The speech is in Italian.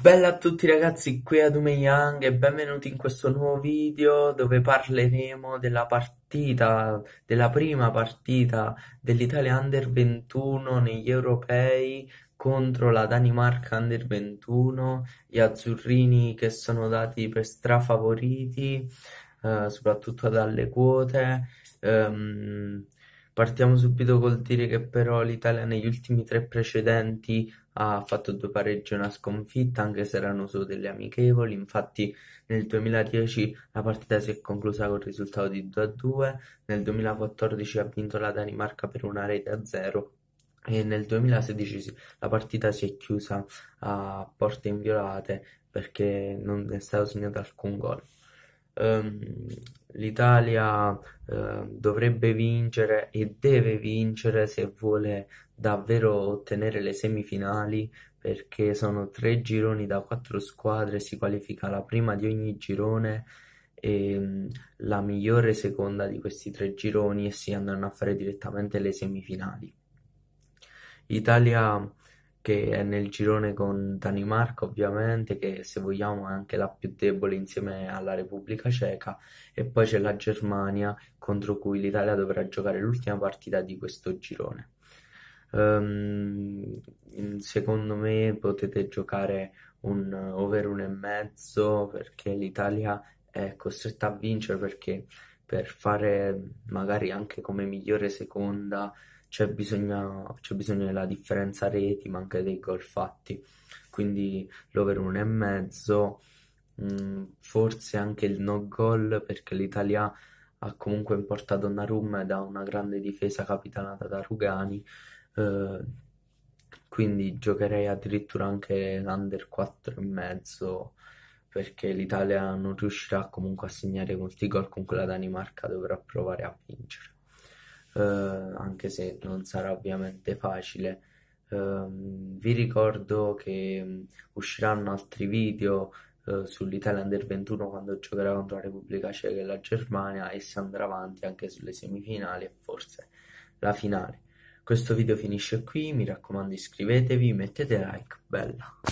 Bella a tutti ragazzi, qui Adume Young e benvenuti in questo nuovo video dove parleremo della partita, della prima partita dell'Italia Under 21 negli europei contro la Danimarca Under 21, gli azzurrini che sono dati per strafavoriti, eh, soprattutto dalle quote. Um, partiamo subito col dire che però l'Italia negli ultimi tre precedenti ha fatto due pareggi e una sconfitta anche se erano solo delle amichevoli, infatti nel 2010 la partita si è conclusa col risultato di 2-2, a nel 2014 ha vinto la Danimarca per una rete a 0 e nel 2016 la partita si è chiusa a porte inviolate perché non è stato segnato alcun gol. Um, L'Italia eh, dovrebbe vincere e deve vincere se vuole davvero ottenere le semifinali perché sono tre gironi da quattro squadre, si qualifica la prima di ogni girone e mm, la migliore seconda di questi tre gironi e si andranno a fare direttamente le semifinali. Italia che è nel girone con Danimarca ovviamente, che se vogliamo è anche la più debole insieme alla Repubblica Ceca, e poi c'è la Germania contro cui l'Italia dovrà giocare l'ultima partita di questo girone. Um, secondo me potete giocare un over e mezzo perché l'Italia è costretta a vincere perché per fare magari anche come migliore seconda c'è bisogno, c'è bisogno della differenza reti, ma anche dei gol fatti. Quindi l'over e 1,5, mm, forse anche il no goal, perché l'Italia ha comunque importato porta Donnarumma da una grande difesa capitanata da Rugani. Eh, quindi giocherei addirittura anche l'under e mezzo perché l'Italia non riuscirà comunque a segnare molti gol con quella Danimarca dovrà provare a vincere. Eh, anche se non sarà ovviamente facile. Ehm, vi ricordo che mm, usciranno altri video eh, sull'Italia Under 21 quando giocherà contro la Repubblica Ceca e la Germania e si andrà avanti anche sulle semifinali e forse la finale. Questo video finisce qui, mi raccomando iscrivetevi, mettete like, bella!